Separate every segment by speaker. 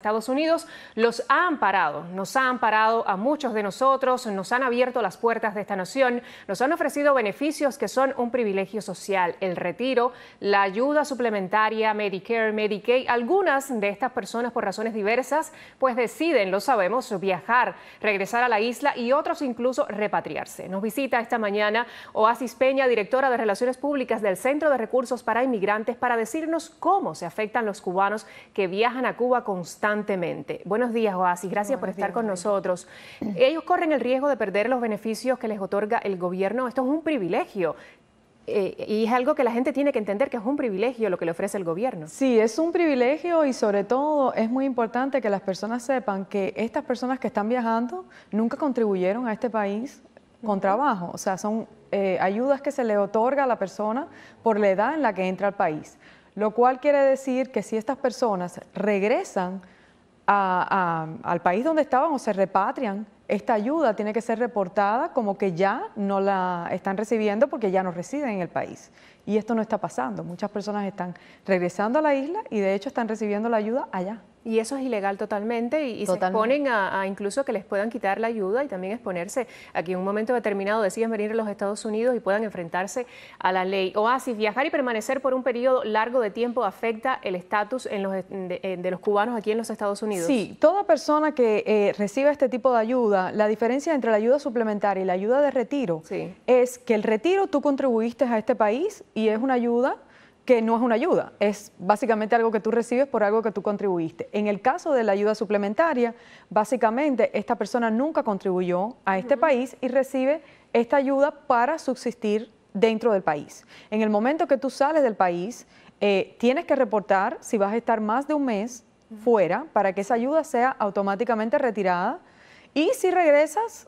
Speaker 1: Estados Unidos los ha amparado, nos ha amparado a muchos de nosotros, nos han abierto las puertas de esta nación, nos han ofrecido beneficios que son un privilegio social, el retiro, la ayuda suplementaria, Medicare, Medicaid. Algunas de estas personas por razones diversas pues deciden, lo sabemos, viajar, regresar a la isla y otros incluso repatriarse. Nos visita esta mañana Oasis Peña, directora de Relaciones Públicas del Centro de Recursos para Inmigrantes, para decirnos cómo se afectan los cubanos que viajan a Cuba constantemente Buenos días, Oasis. Gracias por estar con nosotros. Ellos corren el riesgo de perder los beneficios que les otorga el gobierno. Esto es un privilegio. Eh, y es algo que la gente tiene que entender que es un privilegio lo que le ofrece el gobierno.
Speaker 2: Sí, es un privilegio y sobre todo es muy importante que las personas sepan que estas personas que están viajando nunca contribuyeron a este país con trabajo, o sea, son eh, ayudas que se le otorga a la persona por la edad en la que entra al país, lo cual quiere decir que si estas personas regresan, al país donde estaban o se repatrian, esta ayuda tiene que ser reportada como que ya no la están recibiendo porque ya no residen en el país. Y esto no está pasando. Muchas personas están regresando a la isla y de hecho están recibiendo la ayuda allá. Y eso es
Speaker 1: ilegal totalmente y, se exponen a, incluso que les puedan quitar la ayuda y también exponerse a que en un momento determinado deciden venir a los Estados Unidos y puedan enfrentarse a la ley. Oasis, viajar y permanecer por un periodo largo de tiempo afecta el estatus de, eh, de, los cubanos aquí en los Estados
Speaker 2: Unidos. Sí, toda persona que eh, reciba este tipo de ayuda, la diferencia entre la ayuda suplementaria y la ayuda de retiro es que el retiro tú contribuiste a este país y es una ayuda que no es una ayuda, es básicamente algo que tú recibes por algo que tú contribuiste. En el caso de la ayuda suplementaria, básicamente esta persona nunca contribuyó a este país y recibe esta ayuda para subsistir dentro del país. En el momento que tú sales del país, eh, tienes que reportar si vas a estar más de un mes fuera para que esa ayuda sea automáticamente retirada y si regresas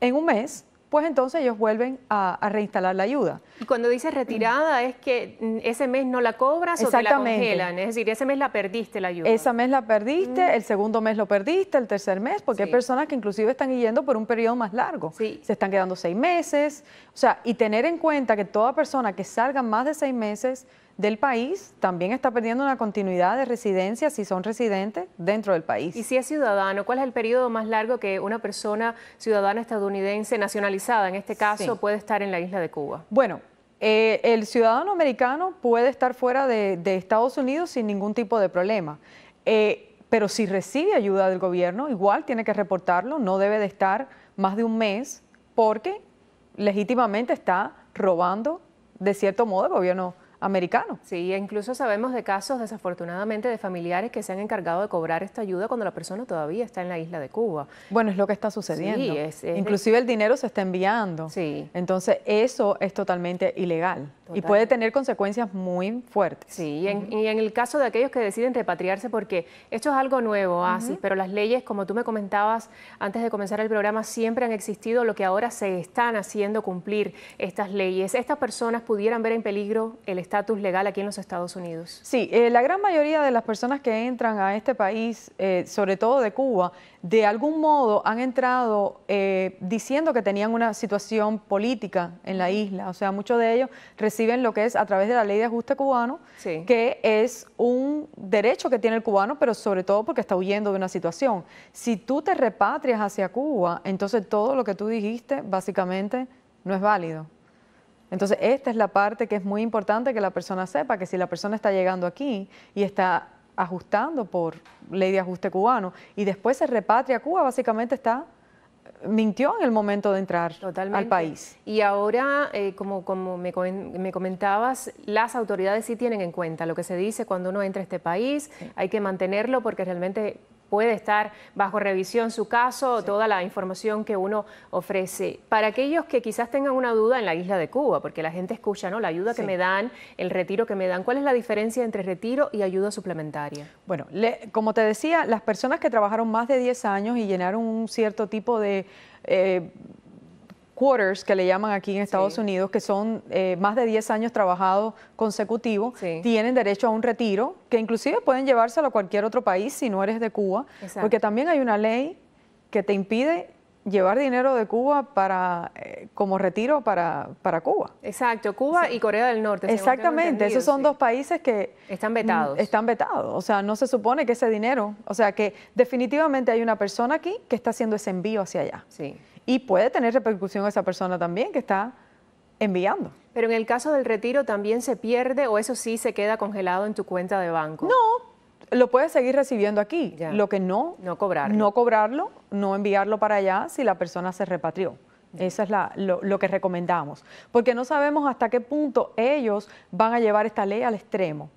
Speaker 2: en un mes, pues entonces ellos vuelven a, reinstalar la ayuda. Y cuando dices retirada es que
Speaker 1: ese mes no la cobras o te la congelan, es decir, ese mes la perdiste la ayuda. Ese
Speaker 2: mes la perdiste, mm. el segundo mes lo perdiste, el tercer mes, porque hay personas que inclusive están yendo por un periodo más largo, sí. se están quedando seis meses, o sea, y tener en cuenta que toda persona que salga más de seis meses del país también está perdiendo una continuidad de residencia si son residentes dentro del país. Y si
Speaker 1: es ciudadano, ¿cuál es el periodo más largo que una persona ciudadana estadounidense nacionalizada, en este caso, puede estar en la isla de
Speaker 2: Cuba? Bueno, eh, el ciudadano americano puede estar fuera de, Estados Unidos sin ningún tipo de problema. Eh, pero si recibe ayuda del gobierno, igual tiene que reportarlo, no debe de estar más de un mes porque legítimamente está robando de cierto modo el gobierno
Speaker 1: americano. Sí, e incluso sabemos de casos, desafortunadamente, de familiares que se han encargado de cobrar esta ayuda
Speaker 2: cuando la persona todavía está en la isla de Cuba. Bueno, es lo que está sucediendo. Sí, es, Inclusive el dinero se está enviando. Sí. Entonces, eso es totalmente ilegal y puede tener consecuencias muy fuertes. Sí, y en, el caso de aquellos que deciden repatriarse, porque esto es algo nuevo,
Speaker 1: así, pero las leyes, como tú me comentabas antes de comenzar el programa, siempre han existido, lo que ahora se están haciendo cumplir estas leyes. Estas personas pudieran ver en peligro el estado estatus legal aquí en los Estados Unidos?
Speaker 2: Sí, eh, la gran mayoría de las personas que entran a este país, eh, sobre todo de Cuba, de algún modo han entrado eh, diciendo que tenían una situación política en la isla. O sea, muchos de ellos reciben lo que es a través de la ley de ajuste cubano, que es un derecho que tiene el cubano, pero sobre todo porque está huyendo de una situación. Si tú te repatrias hacia Cuba, entonces todo lo que tú dijiste básicamente no es válido. Entonces, esta es la parte que es muy importante que la persona sepa, que si la persona está llegando aquí y está ajustando por ley de ajuste cubano y después se repatria a Cuba, básicamente está mintió en el momento de entrar al país.
Speaker 1: Y ahora, eh, como, como me, comentabas, las autoridades sí tienen en cuenta lo que se dice cuando uno entra a este país, hay que mantenerlo porque realmente puede estar bajo revisión su caso, toda la información que uno ofrece. Para aquellos que quizás tengan una duda en la isla de Cuba, porque la gente escucha, ¿no? La ayuda que me dan, el retiro
Speaker 2: que me dan, ¿cuál es la diferencia entre retiro y ayuda suplementaria? Bueno, como te decía, las personas que trabajaron más de 10 años y llenaron un cierto tipo de... Eh, quarters que le llaman aquí en Estados Unidos, que son eh, más de 10 años trabajado consecutivos, tienen derecho a un retiro, que inclusive pueden llevárselo a cualquier otro país si no eres de Cuba, porque también hay una ley que te impide llevar dinero de Cuba para eh, como retiro para, para Cuba.
Speaker 1: Exacto, Cuba y Corea del Norte. Exactamente, esos son
Speaker 2: dos países que... Están vetados. Están vetados, o sea, no se supone que ese dinero, o sea, que definitivamente hay una persona aquí que está haciendo ese envío hacia allá. Sí. Y puede tener repercusión esa persona también que está enviando. Pero en el caso del retiro también se pierde o eso sí se queda congelado en tu cuenta de banco. No, lo puede seguir recibiendo aquí. Lo que no, no cobrarlo. no cobrarlo, no enviarlo para allá si la persona se repatrió. Eso es la, lo, que recomendamos, porque no sabemos hasta qué punto ellos van a llevar esta ley al extremo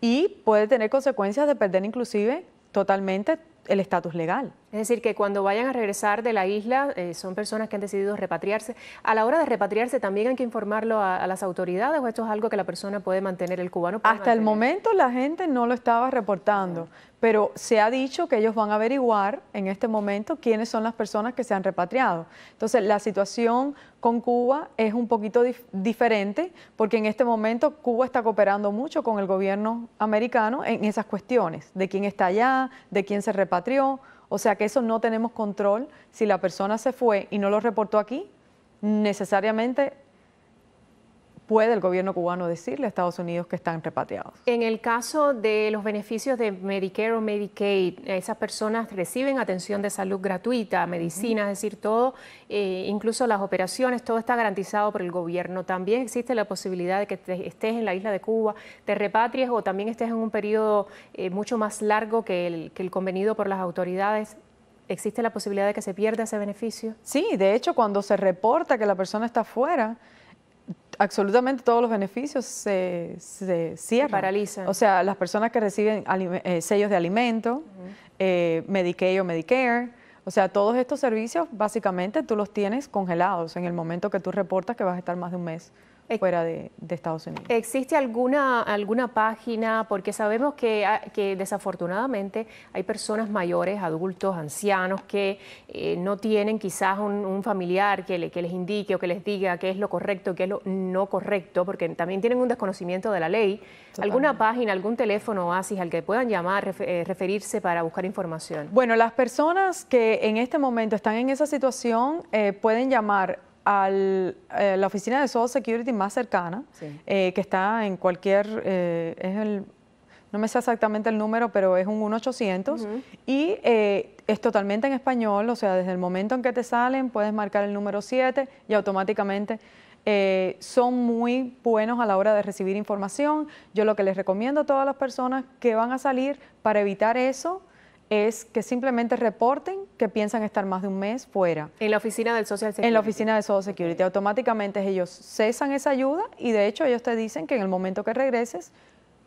Speaker 2: y puede tener consecuencias de perder inclusive totalmente el estatus legal. Es decir, que cuando vayan a regresar de la isla, eh, son personas que han decidido repatriarse.
Speaker 1: A la hora de repatriarse, ¿también hay que informarlo a, las autoridades o esto es algo que la persona puede mantener,
Speaker 2: el cubano Hasta el momento la gente no lo estaba reportando, pero se ha dicho que ellos van a averiguar en este momento quiénes son las personas que se han repatriado. Entonces, la situación con Cuba es un poquito diferente porque en este momento Cuba está cooperando mucho con el gobierno americano en esas cuestiones, de quién está allá, de quién se repatrió. O sea que eso no tenemos control. Si la persona se fue y no lo reportó aquí, necesariamente puede el gobierno cubano decirle a Estados Unidos que están repatriados?
Speaker 1: En el caso de los beneficios de Medicare o Medicaid, esas personas reciben atención de salud gratuita, medicina, es decir, todo, eh, incluso las operaciones, todo está garantizado por el gobierno. También existe la posibilidad de que estés en la isla de Cuba, te repatries o también estés en un periodo eh, mucho más largo que el, que el convenido por las
Speaker 2: autoridades. ¿Existe la posibilidad de que se pierda ese beneficio? Sí, de hecho, cuando se reporta que la persona está fuera, absolutamente todos los beneficios se, se cierran. paralizan. O sea, las personas que reciben eh, sellos de alimento, eh, Medicaid o Medicare, o sea, todos estos servicios básicamente tú los tienes congelados en el momento que tú reportas que vas a estar más de un mes fuera de, Estados Unidos. ¿Existe alguna,
Speaker 1: alguna página? Porque sabemos que, ah, desafortunadamente hay personas mayores, adultos, ancianos, que eh, no tienen quizás un, familiar que, que les indique o que les diga qué es lo correcto, qué es lo no correcto, porque también tienen un desconocimiento de la ley.
Speaker 2: ¿Alguna página, algún teléfono oasis al que puedan llamar, eh, referirse para buscar información? Bueno, las personas que en este momento están en esa situación eh, pueden llamar a eh, la oficina de Social Security más cercana, eh, que está en cualquier, eh, es el, no me sé exactamente el número, pero es un 1-800, y es totalmente en español, o sea, desde el momento en que te salen puedes marcar el número 7 y automáticamente... son muy buenos a la hora de recibir información. Yo lo que les recomiendo a todas las personas que van a salir para evitar eso, es que simplemente reporten que piensan estar más de un mes fuera. En la oficina del Social Security. En la oficina de Social Security. Automáticamente ellos cesan esa ayuda y de hecho ellos te dicen que en el momento que regreses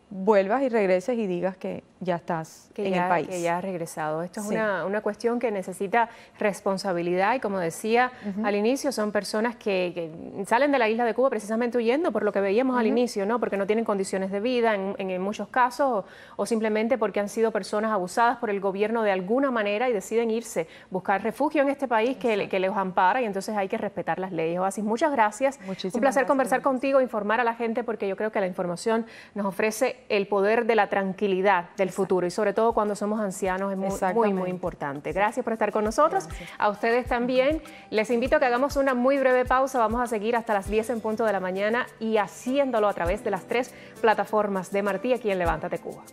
Speaker 2: vuelvas y regreses y digas que ya estás en el país. Que ya has
Speaker 1: regresado. Esto es una, cuestión que necesita responsabilidad y como decía al inicio, son personas que, salen de la isla de Cuba precisamente huyendo por lo que veíamos al inicio, ¿no? porque no tienen condiciones de vida en, muchos casos o, simplemente porque han sido personas abusadas por el gobierno de alguna manera y deciden irse, buscar refugio en este país que, les ampara y entonces hay que respetar las leyes. Oasis, muchas gracias. Muchísimas Un placer conversar contigo, informar a la gente porque yo creo que la información nos ofrece el poder de la tranquilidad del futuro y sobre todo cuando somos ancianos es muy, muy, importante. Gracias por estar con nosotros. A ustedes también. Les invito a que hagamos una muy breve pausa. Vamos a seguir hasta las 10 en punto de la mañana y haciéndolo a través de las tres plataformas de Martí aquí en Levántate Cuba.